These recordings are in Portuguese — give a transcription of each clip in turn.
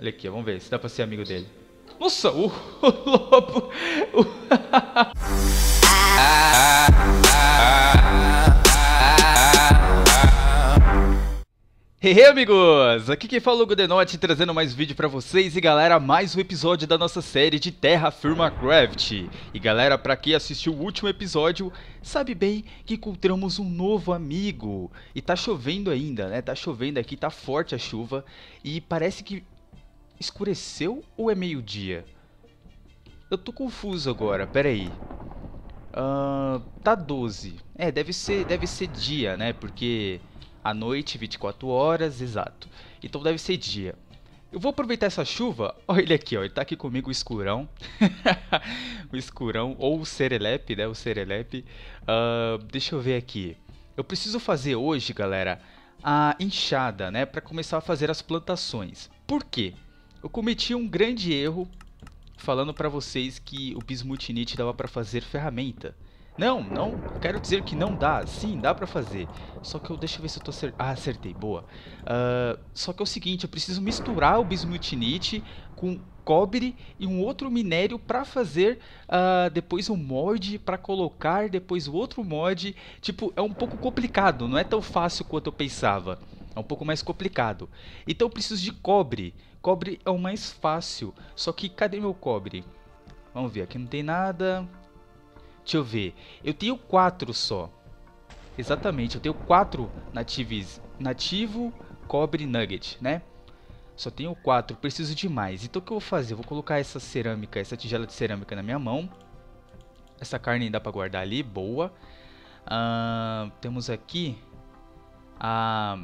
Olha aqui, vamos ver se dá pra ser amigo dele. Nossa, o, o lobo. O... Hey, hey, amigos! Aqui quem fala é o Gudenote, trazendo mais vídeo pra vocês e galera, mais um episódio da nossa série de Terra Firma Craft. E galera, pra quem assistiu o último episódio, sabe bem que encontramos um novo amigo. E tá chovendo ainda, né? Tá chovendo aqui, tá forte a chuva e parece que Escureceu ou é meio-dia? Eu tô confuso agora, peraí. Uh, tá 12. É, deve ser, deve ser dia, né? Porque a noite, 24 horas, exato. Então deve ser dia. Eu vou aproveitar essa chuva. Olha ele aqui, ó. Ele tá aqui comigo, o escurão. o escurão, ou o serelepe, né? O serelepe. Uh, deixa eu ver aqui. Eu preciso fazer hoje, galera, a enxada, né? Para começar a fazer as plantações. Por quê? Eu cometi um grande erro falando para vocês que o bismutinite dava para fazer ferramenta. Não, não, quero dizer que não dá. Sim, dá pra fazer. Só que eu, deixa eu ver se eu tô acertando. Ah, acertei, boa. Uh, só que é o seguinte, eu preciso misturar o bismutinite com cobre e um outro minério para fazer uh, depois um mod, para colocar depois o outro mod. Tipo, é um pouco complicado, não é tão fácil quanto eu pensava. É um pouco mais complicado. Então eu preciso de cobre. Cobre é o mais fácil. Só que cadê meu cobre? Vamos ver, aqui não tem nada. Deixa eu ver. Eu tenho quatro só. Exatamente, eu tenho quatro natives. Nativo, cobre nugget, né? Só tenho quatro, preciso de mais. Então o que eu vou fazer? Eu vou colocar essa cerâmica, essa tigela de cerâmica na minha mão. Essa carne dá pra guardar ali, boa. Ah, temos aqui a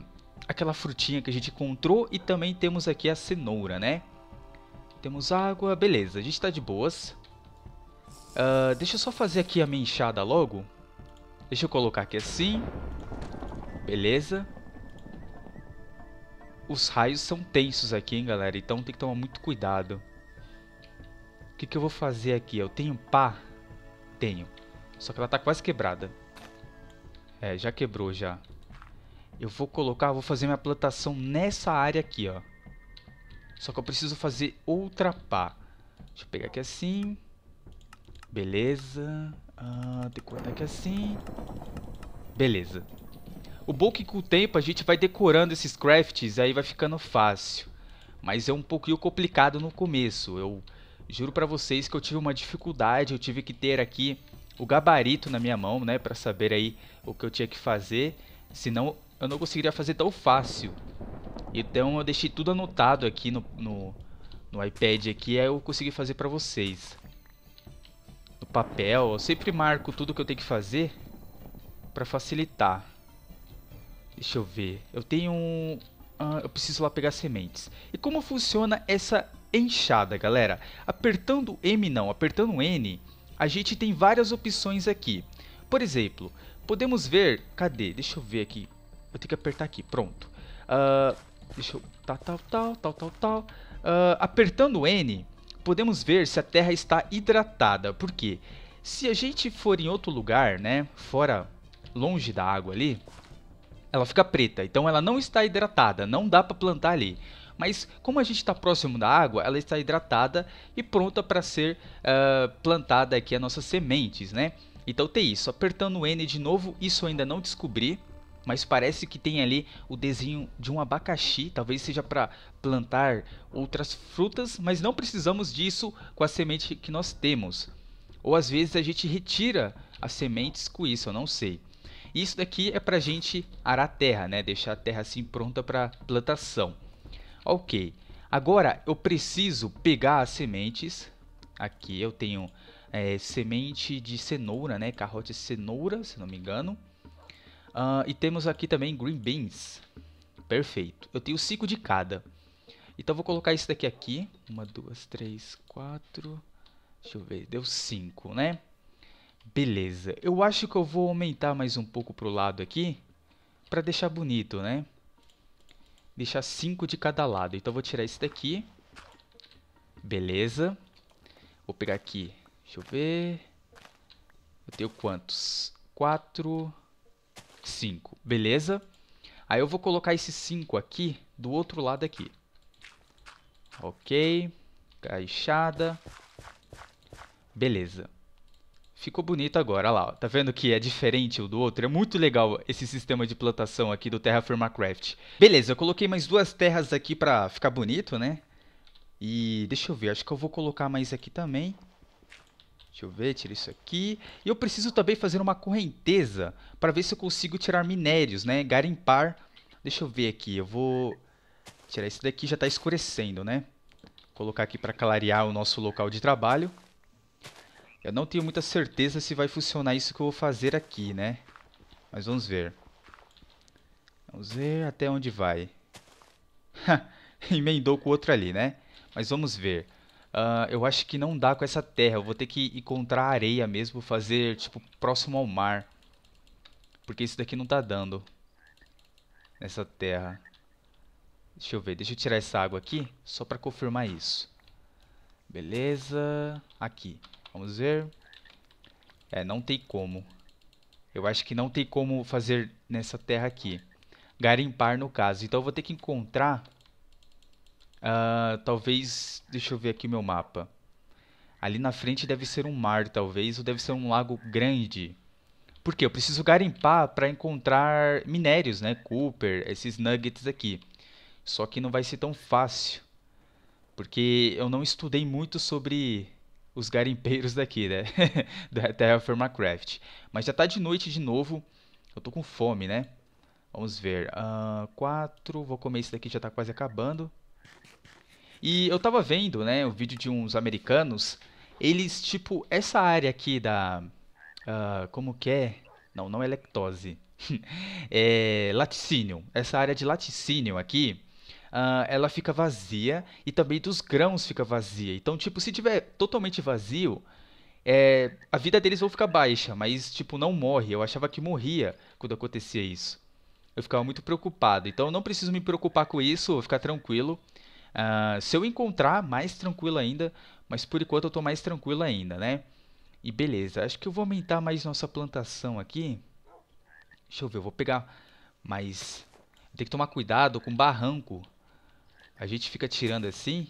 aquela frutinha que a gente encontrou e também temos aqui a cenoura, né? Temos água, beleza, a gente tá de boas. Uh, deixa eu só fazer aqui a minha enxada logo. Deixa eu colocar aqui assim. Beleza. Os raios são tensos aqui, hein, galera. Então tem que tomar muito cuidado. O que, que eu vou fazer aqui? Eu tenho pá? Tenho. Só que ela tá quase quebrada. É, já quebrou já. Eu vou colocar, vou fazer minha plantação nessa área aqui, ó. Só que eu preciso fazer outra pá. Deixa eu pegar aqui assim. Beleza. Ah, decorar aqui assim. Beleza. O bom é que com o tempo a gente vai decorando esses crafts, aí vai ficando fácil. Mas é um pouquinho complicado no começo. Eu juro pra vocês que eu tive uma dificuldade, eu tive que ter aqui o gabarito na minha mão, né, pra saber aí o que eu tinha que fazer. Senão eu não conseguiria fazer tão fácil. Então eu deixei tudo anotado aqui no, no, no iPad aqui, aí eu consegui fazer para vocês. No papel, eu sempre marco tudo que eu tenho que fazer para facilitar. Deixa eu ver. Eu tenho um... Ah, eu preciso lá pegar sementes. E como funciona essa enxada, galera? Apertando M não, apertando N, a gente tem várias opções aqui. Por exemplo, podemos ver... Cadê? Deixa eu ver aqui. Eu tenho que apertar aqui, pronto. Uh, deixa eu... Tal, tal, tal, tal, tal, tal. Uh, apertando N, podemos ver se a Terra está hidratada. Por quê? Se a gente for em outro lugar, né, fora, longe da água ali, ela fica preta. Então ela não está hidratada, não dá para plantar ali. Mas como a gente está próximo da água, ela está hidratada e pronta para ser uh, plantada aqui as nossas sementes, né? Então tem isso. Apertando N de novo, isso eu ainda não descobri mas parece que tem ali o desenho de um abacaxi, talvez seja para plantar outras frutas, mas não precisamos disso com a semente que nós temos. Ou às vezes a gente retira as sementes com isso, eu não sei. Isso daqui é para a gente arar a terra, né? deixar a terra assim pronta para plantação. Ok, agora eu preciso pegar as sementes. Aqui eu tenho é, semente de cenoura, né? Carrote de cenoura, se não me engano. Uh, e temos aqui também green beans. Perfeito. Eu tenho 5 de cada. Então vou colocar isso daqui aqui. 1, 2, 3, 4. Deixa eu ver. Deu 5, né? Beleza. Eu acho que eu vou aumentar mais um pouco pro lado aqui. Pra deixar bonito, né? Deixar 5 de cada lado. Então eu vou tirar esse daqui. Beleza. Vou pegar aqui. Deixa eu ver. Eu tenho quantos? 4. 5, beleza? Aí eu vou colocar esse 5 aqui do outro lado aqui. Ok, caixada, beleza. Ficou bonito agora, olha lá, ó. tá vendo que é diferente o do outro? É muito legal esse sistema de plantação aqui do Terraform Craft. Beleza, eu coloquei mais duas terras aqui pra ficar bonito, né? E deixa eu ver, acho que eu vou colocar mais aqui também. Deixa eu ver, tira isso aqui. E eu preciso também fazer uma correnteza para ver se eu consigo tirar minérios, né? Garimpar. Deixa eu ver aqui, eu vou tirar isso daqui, já está escurecendo, né? Colocar aqui para clarear o nosso local de trabalho. Eu não tenho muita certeza se vai funcionar isso que eu vou fazer aqui, né? Mas vamos ver. Vamos ver até onde vai. Emendou com o outro ali, né? Mas vamos ver. Ah, eu acho que não dá com essa terra. Eu vou ter que encontrar areia mesmo, fazer, tipo, próximo ao mar. Porque isso daqui não tá dando. Essa terra. Deixa eu ver, deixa eu tirar essa água aqui, só pra confirmar isso. Beleza, aqui. Vamos ver. É, não tem como. Eu acho que não tem como fazer nessa terra aqui. Garimpar, no caso. Então eu vou ter que encontrar Uh, talvez. Deixa eu ver aqui meu mapa. Ali na frente deve ser um mar, talvez, ou deve ser um lago grande. Por quê? Eu preciso garimpar para encontrar minérios, né? Cooper, esses nuggets aqui. Só que não vai ser tão fácil. Porque eu não estudei muito sobre os garimpeiros daqui, né? da Terra Mas já tá de noite de novo. Eu tô com fome, né? Vamos ver. Uh, quatro. Vou comer esse daqui, já tá quase acabando. E eu tava vendo, né, o vídeo de uns americanos, eles, tipo, essa área aqui da. Uh, como que é? Não, não é lectose. é laticínio. Essa área de laticínio aqui. Uh, ela fica vazia e também dos grãos fica vazia. Então, tipo, se tiver totalmente vazio, é, a vida deles vai ficar baixa, mas, tipo, não morre. Eu achava que morria quando acontecia isso. Eu ficava muito preocupado. Então, eu não preciso me preocupar com isso, vou ficar tranquilo. Uh, se eu encontrar, mais tranquilo ainda, mas por enquanto eu estou mais tranquilo ainda, né? E beleza, acho que eu vou aumentar mais nossa plantação aqui. Deixa eu ver, eu vou pegar mais... Tem que tomar cuidado com barranco. A gente fica tirando assim.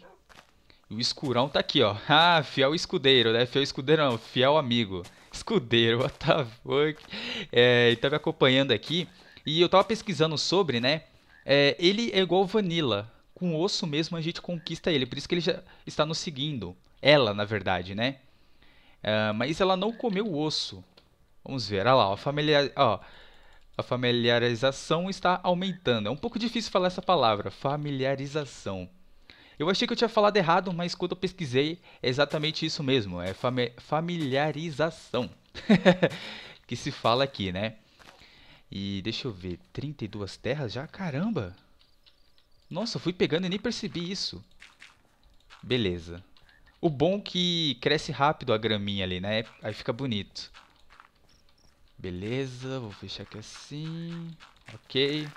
E o escurão tá aqui, ó. Ah, fiel escudeiro, né? Fiel escudeiro não, fiel amigo. Escudeiro, what the fuck? É, ele tá me acompanhando aqui. E eu tava pesquisando sobre, né? É, ele é igual Vanilla com osso mesmo a gente conquista ele. Por isso que ele já está nos seguindo. Ela, na verdade, né? Uh, mas ela não comeu o osso. Vamos ver, olha lá, a familiar, ó, a familiarização está aumentando. É um pouco difícil falar essa palavra, familiarização. Eu achei que eu tinha falado errado, mas quando eu pesquisei, é exatamente isso mesmo, é fami familiarização que se fala aqui, né? E deixa eu ver, 32 terras já? Caramba! Nossa, eu fui pegando e nem percebi isso. Beleza. O bom é que cresce rápido a graminha ali, né? Aí fica bonito. Beleza, vou fechar aqui assim. Ok.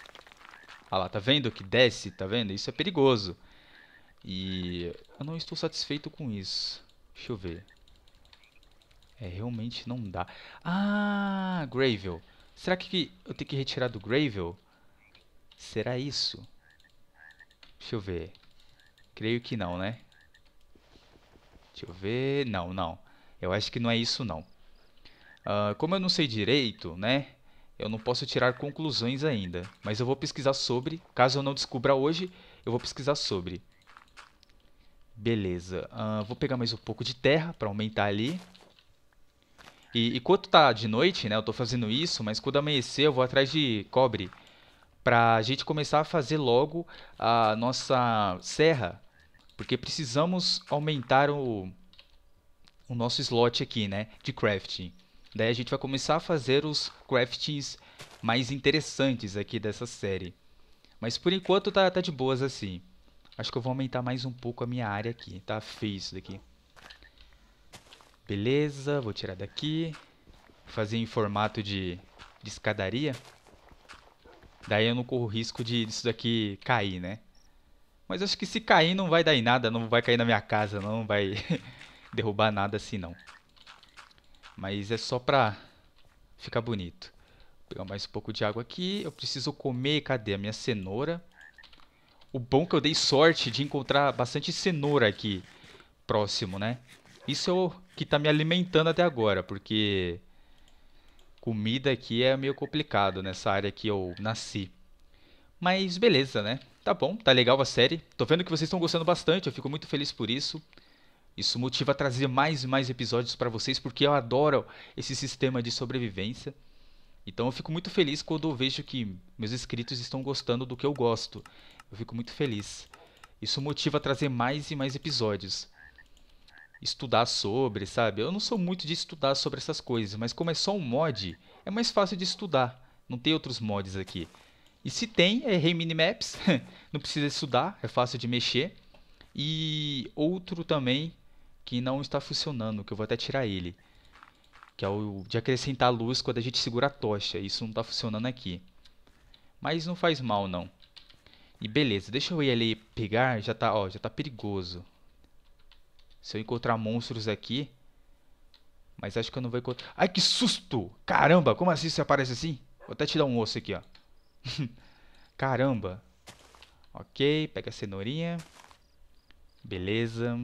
Ah lá, tá vendo que desce? Tá vendo? Isso é perigoso. E eu não estou satisfeito com isso. Deixa eu ver. É, realmente não dá. Ah, Gravel. Será que eu tenho que retirar do Gravel? Será isso? Deixa eu ver. Creio que não, né? Deixa eu ver. Não, não. Eu acho que não é isso, não. Uh, como eu não sei direito, né? Eu não posso tirar conclusões ainda. Mas eu vou pesquisar sobre. Caso eu não descubra hoje, eu vou pesquisar sobre. Beleza. Uh, vou pegar mais um pouco de terra para aumentar ali. E enquanto tá de noite, né? Eu tô fazendo isso, mas quando amanhecer eu vou atrás de cobre para a gente começar a fazer logo a nossa serra, porque precisamos aumentar o, o nosso slot aqui, né, de crafting. Daí a gente vai começar a fazer os craftings mais interessantes aqui dessa série. Mas por enquanto tá, tá de boas assim. Acho que eu vou aumentar mais um pouco a minha área aqui. Tá feio isso daqui. Beleza, vou tirar daqui. Fazer em formato de, de escadaria. Daí eu não corro risco de isso daqui cair, né? Mas acho que se cair não vai dar em nada, não vai cair na minha casa, não vai derrubar nada assim não. Mas é só pra ficar bonito. Vou pegar mais um pouco de água aqui. Eu preciso comer, cadê a minha cenoura? O bom é que eu dei sorte de encontrar bastante cenoura aqui próximo, né? Isso é o que tá me alimentando até agora, porque comida aqui é meio complicado nessa né? área que eu nasci. Mas beleza, né? Tá bom, tá legal a série. Tô vendo que vocês estão gostando bastante, eu fico muito feliz por isso. Isso motiva a trazer mais e mais episódios para vocês porque eu adoro esse sistema de sobrevivência. Então eu fico muito feliz quando eu vejo que meus inscritos estão gostando do que eu gosto. Eu fico muito feliz. Isso motiva a trazer mais e mais episódios estudar sobre, sabe? Eu não sou muito de estudar sobre essas coisas, mas como é só um mod, é mais fácil de estudar. Não tem outros mods aqui. E se tem, é Rei Minimaps, não precisa estudar, é fácil de mexer. E outro também que não está funcionando, que eu vou até tirar ele. Que é o de acrescentar luz quando a gente segura a tocha. Isso não está funcionando aqui. Mas não faz mal não. E beleza, deixa eu ir ali pegar, já tá, ó, já tá perigoso. Se eu encontrar monstros aqui... Mas acho que eu não vou encontrar... Ai, que susto! Caramba, como assim você aparece assim? Vou até te dar um osso aqui, ó. Caramba. Ok, pega a cenourinha. Beleza.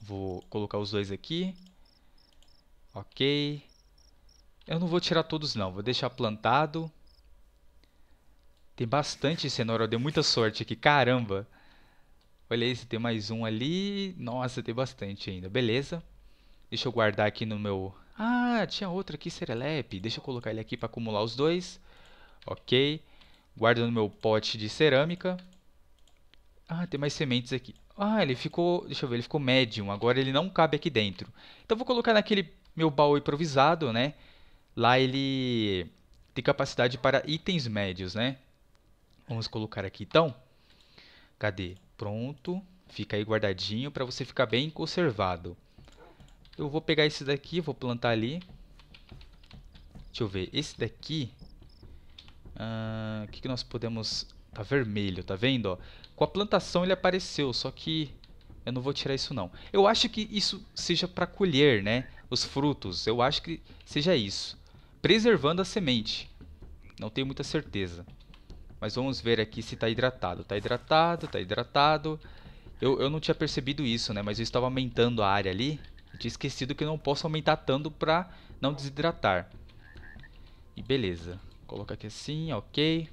Vou colocar os dois aqui. Ok. Eu não vou tirar todos não, vou deixar plantado. Tem bastante cenoura, eu dei muita sorte aqui, caramba. Olhei se tem mais um ali. Nossa, tem bastante ainda. Beleza. Deixa eu guardar aqui no meu... Ah, tinha outro aqui, Serelepe. Deixa eu colocar ele aqui para acumular os dois. Ok. Guardo no meu pote de cerâmica. Ah, tem mais sementes aqui. Ah, ele ficou... Deixa eu ver, ele ficou médium. Agora ele não cabe aqui dentro. Então vou colocar naquele meu baú improvisado, né? Lá ele tem capacidade para itens médios, né? Vamos colocar aqui então. Cadê? pronto. Fica aí guardadinho para você ficar bem conservado. Eu vou pegar esse daqui, vou plantar ali. Deixa eu ver, esse daqui... Ah, o que, que nós podemos... Tá vermelho, tá vendo? Ó? Com a plantação ele apareceu, só que eu não vou tirar isso não. Eu acho que isso seja para colher, né? Os frutos, eu acho que seja isso. Preservando a semente. Não tenho muita certeza. Mas vamos ver aqui se está hidratado. Está hidratado, está hidratado. Eu, eu não tinha percebido isso, né? Mas eu estava aumentando a área ali. Eu tinha esquecido que eu não posso aumentar tanto para não desidratar. E beleza. Coloca aqui assim, ok.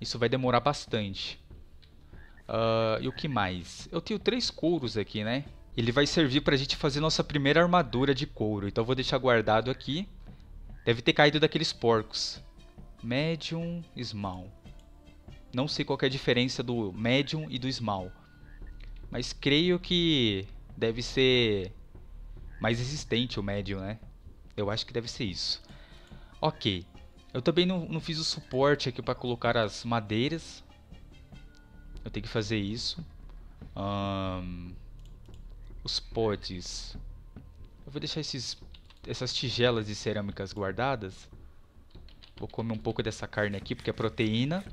Isso vai demorar bastante. Uh, e o que mais? Eu tenho três couros aqui, né? Ele vai servir para a gente fazer nossa primeira armadura de couro. Então eu vou deixar guardado aqui. Deve ter caído daqueles porcos. Medium, small. Não sei qual é a diferença do médium e do small. Mas creio que deve ser mais existente o médium, né? Eu acho que deve ser isso. Ok. Eu também não, não fiz o suporte aqui para colocar as madeiras. Eu tenho que fazer isso. Um, os potes. Eu vou deixar esses, essas tigelas de cerâmicas guardadas. Vou comer um pouco dessa carne aqui, porque é proteína.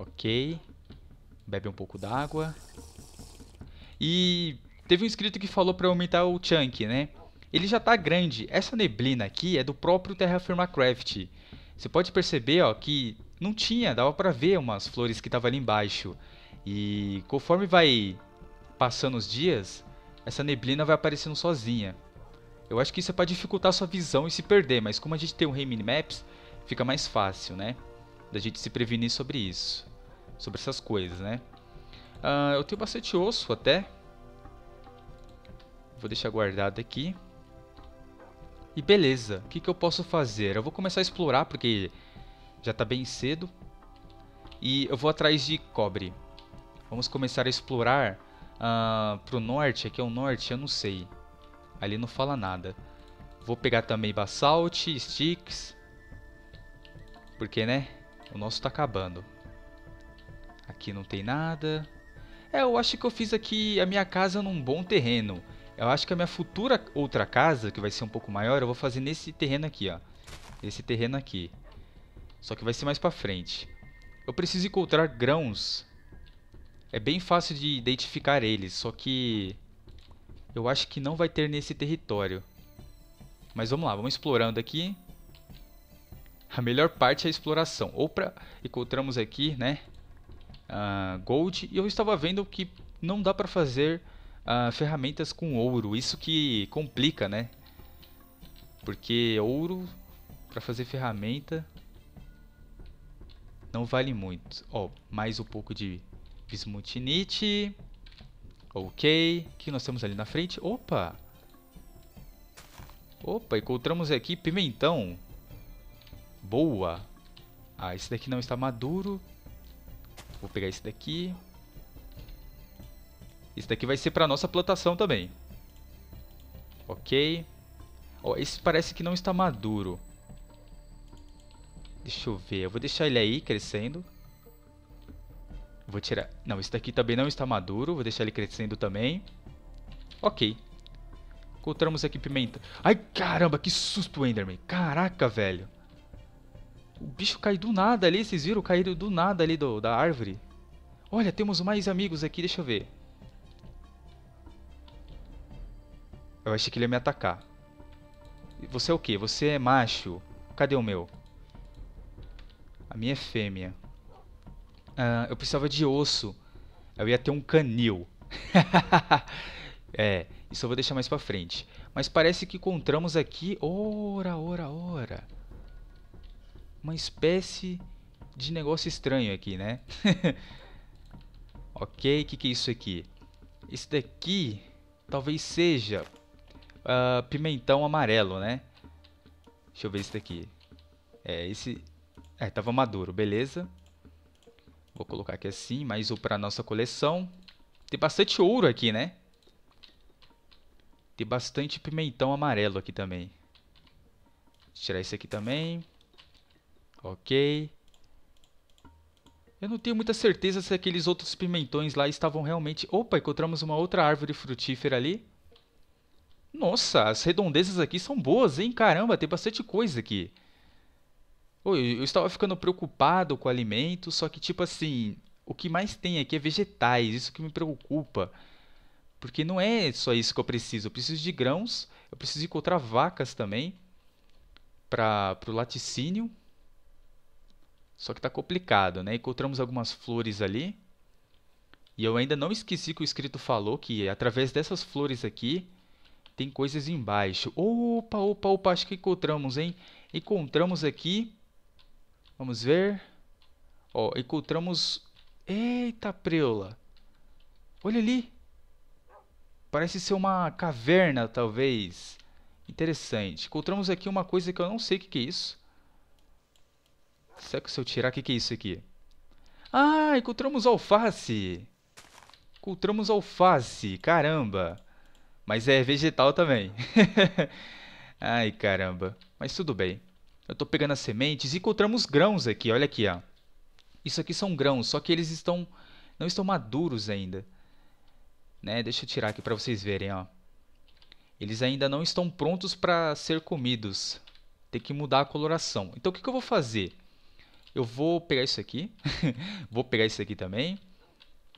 Ok. Bebe um pouco d'água. E teve um inscrito que falou para aumentar o chunk, né? Ele já está grande. Essa neblina aqui é do próprio Terraform Craft. Você pode perceber ó, que não tinha, dava para ver umas flores que estavam ali embaixo. E conforme vai passando os dias, essa neblina vai aparecendo sozinha. Eu acho que isso é para dificultar sua visão e se perder, mas como a gente tem o um Rei Minimaps, fica mais fácil, né? Da gente se prevenir sobre isso sobre essas coisas, né? Uh, eu tenho bastante osso até. Vou deixar guardado aqui. E beleza, o que, que eu posso fazer? Eu vou começar a explorar porque já está bem cedo. E eu vou atrás de cobre. Vamos começar a explorar uh, pro norte. Aqui é o norte, eu não sei. Ali não fala nada. Vou pegar também basalt, sticks. Porque, né? O nosso está acabando. Aqui não tem nada. É, eu acho que eu fiz aqui a minha casa num bom terreno. Eu acho que a minha futura outra casa, que vai ser um pouco maior, eu vou fazer nesse terreno aqui, ó. Esse terreno aqui. Só que vai ser mais pra frente. Eu preciso encontrar grãos. É bem fácil de identificar eles, só que... Eu acho que não vai ter nesse território. Mas vamos lá, vamos explorando aqui. A melhor parte é a exploração. Opa, Encontramos aqui, né? uh, Gold e eu estava vendo que não dá para fazer uh, ferramentas com ouro. Isso que complica, né? Porque ouro para fazer ferramenta não vale muito. Ó, oh, mais um pouco de bismutinite. Ok. O que nós temos ali na frente? Opa! Opa, encontramos aqui pimentão. Boa. Ah, esse daqui não está maduro. Vou pegar esse daqui. Esse daqui vai ser para nossa plantação também. Ok. esse parece que não está maduro. Deixa eu ver. Eu vou deixar ele aí crescendo. Vou tirar... Não, esse daqui também não está maduro. Vou deixar ele crescendo também. Ok. Encontramos aqui pimenta. Ai, caramba, que susto, Enderman. Caraca, velho. O bicho caiu do nada ali, vocês viram? Caíram do nada ali do, da árvore. Olha, temos mais amigos aqui, deixa eu ver. Eu achei que ele ia me atacar. Você é o quê? Você é macho. Cadê o meu? A minha é fêmea. Ah, eu precisava de osso. Eu ia ter um canil. é, isso eu vou deixar mais pra frente. Mas parece que encontramos aqui... Ora, ora, ora uma espécie de negócio estranho aqui, né? ok, o que, que é isso aqui? Isso daqui talvez seja uh, pimentão amarelo, né? Deixa eu ver isso daqui. É, esse... É, tava maduro, beleza. Vou colocar aqui assim, mais um para nossa coleção. Tem bastante ouro aqui, né? Tem bastante pimentão amarelo aqui também. Vou tirar esse aqui também. Ok. Eu não tenho muita certeza se aqueles outros pimentões lá estavam realmente... Opa, encontramos uma outra árvore frutífera ali. Nossa, as redondezas aqui são boas, hein? Caramba, tem bastante coisa aqui. Eu estava ficando preocupado com o alimento, só que tipo assim, o que mais tem aqui é vegetais, isso que me preocupa. Porque não é só isso que eu preciso, eu preciso de grãos, eu preciso encontrar vacas também para o laticínio. Só que está complicado, né? Encontramos algumas flores ali. E eu ainda não esqueci que o escrito falou que através dessas flores aqui tem coisas embaixo. Opa, opa, opa, acho que encontramos, hein? Encontramos aqui. Vamos ver. Ó, encontramos... Eita, preula. Olha ali. Parece ser uma caverna, talvez. Interessante. Encontramos aqui uma coisa que eu não sei o que é isso. Será que se eu tirar, o que, que é isso aqui? Ah, encontramos alface! Encontramos alface, caramba! Mas é vegetal também. Ai, caramba. Mas tudo bem. Eu estou pegando as sementes e encontramos grãos aqui, olha aqui, ó. Isso aqui são grãos, só que eles estão não estão maduros ainda. Né? Deixa eu tirar aqui para vocês verem, ó. Eles ainda não estão prontos para ser comidos. Tem que mudar a coloração. Então o que, que eu vou fazer? Eu vou pegar isso aqui. vou pegar isso aqui também.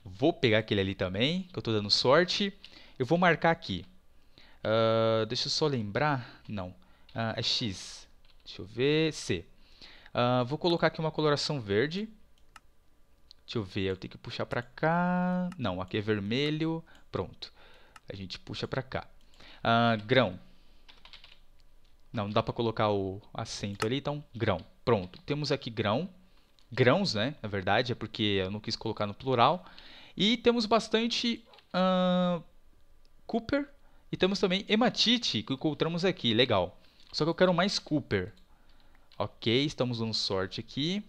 Vou pegar aquele ali também, que eu estou dando sorte. Eu vou marcar aqui. Uh, deixa eu só lembrar. Não. Uh, é X. Deixa eu ver. C. Uh, vou colocar aqui uma coloração verde. Deixa eu ver. Eu tenho que puxar para cá. Não, aqui é vermelho. Pronto. A gente puxa para cá. grão. Não, não dá para colocar o acento ali, então grão. Pronto, temos aqui grão, grãos, né? Na verdade, é porque eu não quis colocar no plural. E temos bastante uh, Cooper e temos também hematite, que encontramos aqui, legal. Só que eu quero mais Cooper. Ok, estamos dando sorte aqui.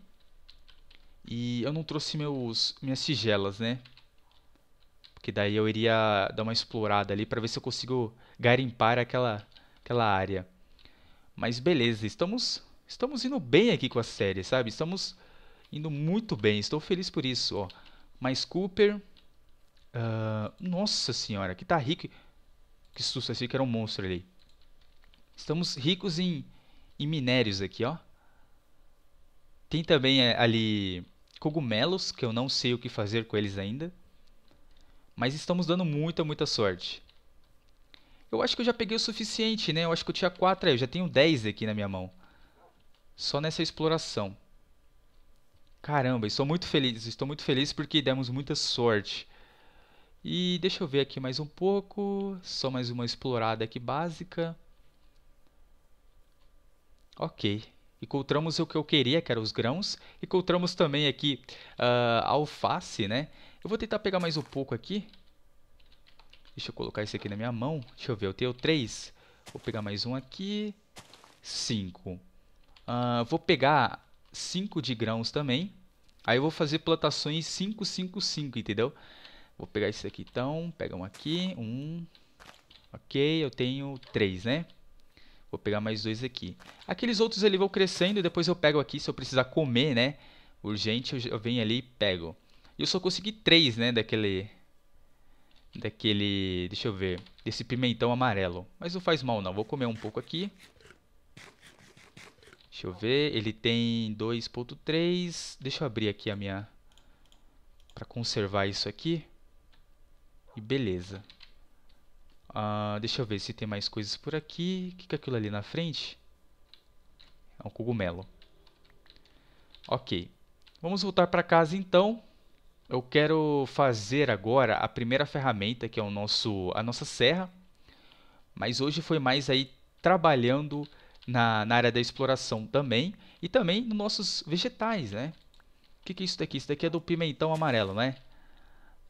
E eu não trouxe meus, minhas tigelas, né? Porque daí eu iria dar uma explorada ali para ver se eu consigo garimpar aquela, aquela área. Mas beleza, estamos Estamos indo bem aqui com a série, sabe? Estamos indo muito bem, estou feliz por isso. Ó. Mas Cooper. Uh, nossa senhora, que tá rico. Que susto, achei que era um monstro ali. Estamos ricos em, em minérios aqui, ó. Tem também eh, ali cogumelos, que eu não sei o que fazer com eles ainda. Mas estamos dando muita, muita sorte. Eu acho que eu já peguei o suficiente, né? Eu acho que eu tinha 4 aí, eu já tenho 10 aqui na minha mão só nessa exploração. Caramba, estou muito feliz, estou muito feliz porque demos muita sorte. E deixa eu ver aqui mais um pouco, só mais uma explorada aqui básica. Ok, encontramos o que eu queria, que eram os grãos. Encontramos também aqui uh, alface, né? Eu vou tentar pegar mais um pouco aqui. Deixa eu colocar esse aqui na minha mão. Deixa eu ver, eu tenho três. Vou pegar mais um aqui. Cinco. Uh, vou pegar 5 de grãos também. Aí eu vou fazer plantações 5, 5, 5, entendeu? Vou pegar isso aqui então. Pega um aqui. Um. Ok, eu tenho 3, né? Vou pegar mais dois aqui. Aqueles outros ali vão crescendo e depois eu pego aqui se eu precisar comer, né? Urgente, eu, eu venho ali e pego. E eu só consegui três, né? Daquele... Daquele... Deixa eu ver. Desse pimentão amarelo. Mas não faz mal, não. Vou comer um pouco aqui. Deixa eu ver, ele tem 2.3. Deixa eu abrir aqui a minha... Para conservar isso aqui. E beleza. Ah, deixa eu ver se tem mais coisas por aqui. O que, que é aquilo ali na frente? É um cogumelo. Ok. Vamos voltar para casa então. Eu quero fazer agora a primeira ferramenta, que é o nosso, a nossa serra. Mas hoje foi mais aí trabalhando na, na área da exploração também e também nos nossos vegetais, né? O que, que é isso daqui? Isso daqui é do pimentão amarelo, né?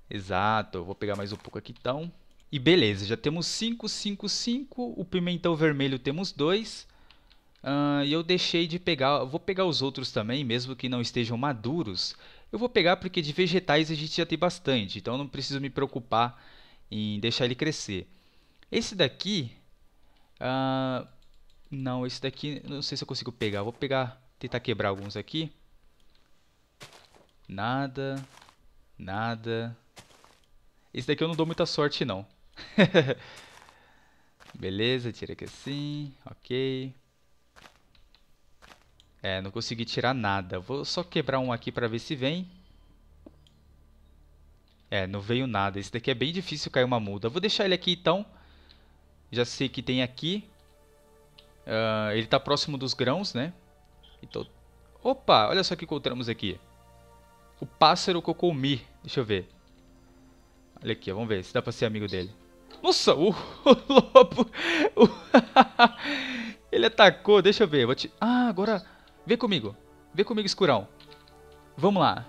Exato, eu vou pegar mais um pouco aqui então. E beleza, já temos 5, 5, 5. O pimentão vermelho temos 2. Ah, e eu deixei de pegar, vou pegar os outros também, mesmo que não estejam maduros. Eu vou pegar porque de vegetais a gente já tem bastante, então não preciso me preocupar em deixar ele crescer. Esse daqui, uh, não, esse daqui, não sei se eu consigo pegar. Vou pegar, tentar quebrar alguns aqui. Nada. Nada. Esse daqui eu não dou muita sorte, não. Beleza, tira aqui assim. Ok. É, não consegui tirar nada. Vou só quebrar um aqui pra ver se vem. É, não veio nada. Esse daqui é bem difícil cair uma muda. Vou deixar ele aqui então. Já sei que tem aqui. Uh, ele está próximo dos grãos, né? Então, opa, olha só o que encontramos aqui. O pássaro comi. Deixa eu ver. Olha aqui, vamos ver se dá pra ser amigo dele. Nossa, o, o lobo... O... ele atacou, deixa eu ver. Eu te... Ah, agora... Vem comigo. Vem comigo, escurão. Vamos lá.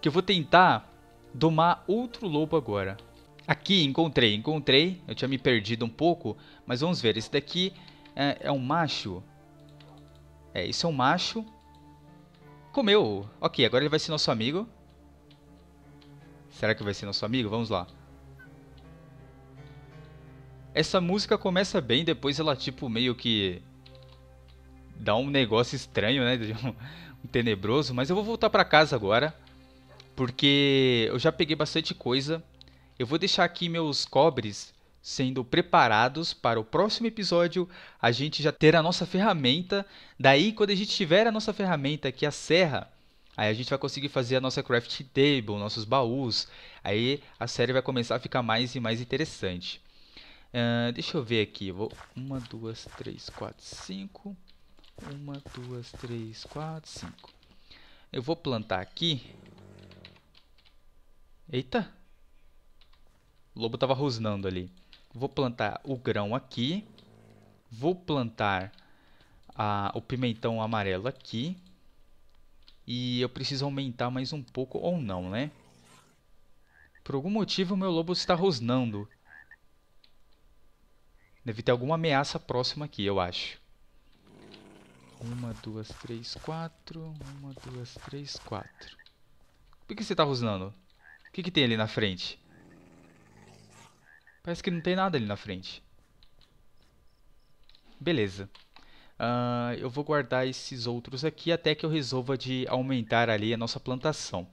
Que eu vou tentar domar outro lobo agora. Aqui, encontrei, encontrei. Eu tinha me perdido um pouco. Mas vamos ver, esse daqui é, é um macho? É, isso é um macho. Comeu. Ok, agora ele vai ser nosso amigo. Será que vai ser nosso amigo? Vamos lá. Essa música começa bem, depois ela tipo meio que dá um negócio estranho, né? Um, tenebroso, mas eu vou voltar para casa agora, porque eu já peguei bastante coisa. Eu vou deixar aqui meus cobres sendo preparados para o próximo episódio, a gente já ter a nossa ferramenta. Daí, quando a gente tiver a nossa ferramenta, que é a serra, aí a gente vai conseguir fazer a nossa craft table, nossos baús. Aí a série vai começar a ficar mais e mais interessante. Uh, deixa eu ver aqui. Vou... Uma, duas, três, quatro, cinco. Uma, duas, três, quatro, cinco. Eu vou plantar aqui. Eita! O lobo tava rosnando ali. Vou plantar o grão aqui. Vou plantar a, o pimentão amarelo aqui. E eu preciso aumentar mais um pouco ou não, né? Por algum motivo, meu lobo está rosnando. Deve ter alguma ameaça próxima aqui, eu acho. Uma, duas, três, quatro. Uma, duas, três, quatro. Por que você está rosnando? O que, que tem ali na frente? Parece que não tem nada ali na frente. Beleza. Uh, eu vou guardar esses outros aqui até que eu resolva de aumentar ali a nossa plantação.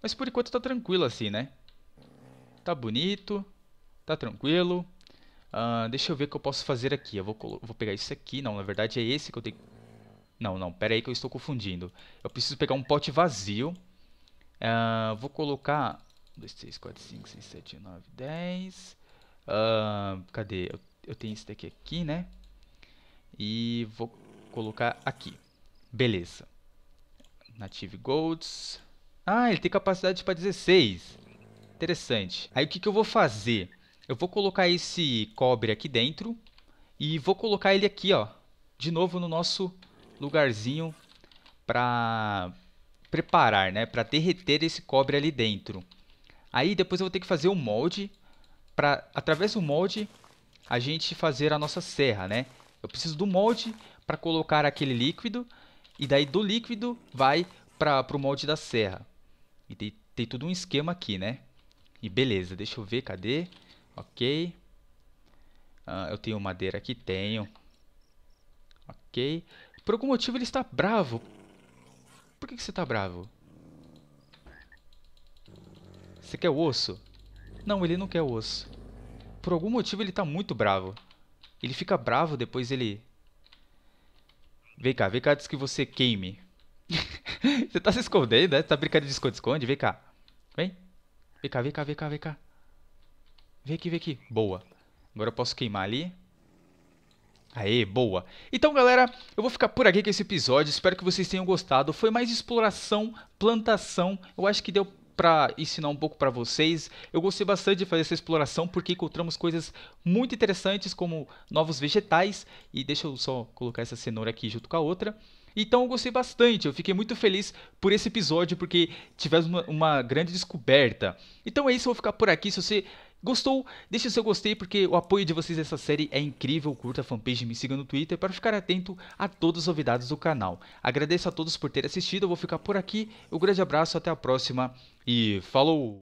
Mas por enquanto tá tranquilo assim, né? Tá bonito, tá tranquilo. Uh, deixa eu ver o que eu posso fazer aqui. Eu vou, vou pegar isso aqui. Não, na verdade é esse que eu tenho... Não, não, pera aí que eu estou confundindo. Eu preciso pegar um pote vazio. Uh, vou colocar... 1, 2, 3, 4, 5, 6, 7, 9, 10... Uh, cadê? Eu, eu tenho esse daqui aqui, né? E vou colocar aqui. Beleza. Native Golds. Ah, ele tem capacidade para 16. Interessante. Aí o que, que eu vou fazer? Eu vou colocar esse cobre aqui dentro. E vou colocar ele aqui, ó. De novo no nosso lugarzinho para preparar, né? Para derreter esse cobre ali dentro. Aí depois eu vou ter que fazer o um molde para através do molde a gente fazer a nossa serra, né? Eu preciso do molde para colocar aquele líquido e daí do líquido vai para o molde da serra. E tem, tem todo um esquema aqui, né? E beleza, deixa eu ver, cadê? Ok. Ah, eu tenho madeira aqui, tenho. Ok. Por algum motivo ele está bravo. Por que, que você está bravo? Você quer o osso? Não, ele não quer o osso. Por algum motivo ele tá muito bravo. Ele fica bravo, depois ele... Vem cá, vem cá antes que você queime. você tá se escondendo, né? Tá brincando de esconde-esconde? Vem cá. Vem. Vem cá, vem cá, vem cá, vem cá. Vem aqui, vem aqui. Boa. Agora eu posso queimar ali. Aê, boa. Então, galera, eu vou ficar por aqui com esse episódio. Espero que vocês tenham gostado. Foi mais exploração, plantação. Eu acho que deu para ensinar um pouco para vocês. Eu gostei bastante de fazer essa exploração porque encontramos coisas muito interessantes como novos vegetais e deixa eu só colocar essa cenoura aqui junto com a outra. Então eu gostei bastante, eu fiquei muito feliz por esse episódio porque tivemos uma, uma grande descoberta. Então é isso, eu vou ficar por aqui. Se você Gostou? Deixe o seu gostei porque o apoio de vocês nessa série é incrível. Curta a fanpage e me siga no Twitter para ficar atento a todas as novidades do canal. Agradeço a todos por terem assistido, eu vou ficar por aqui. Um grande abraço, até a próxima e falou!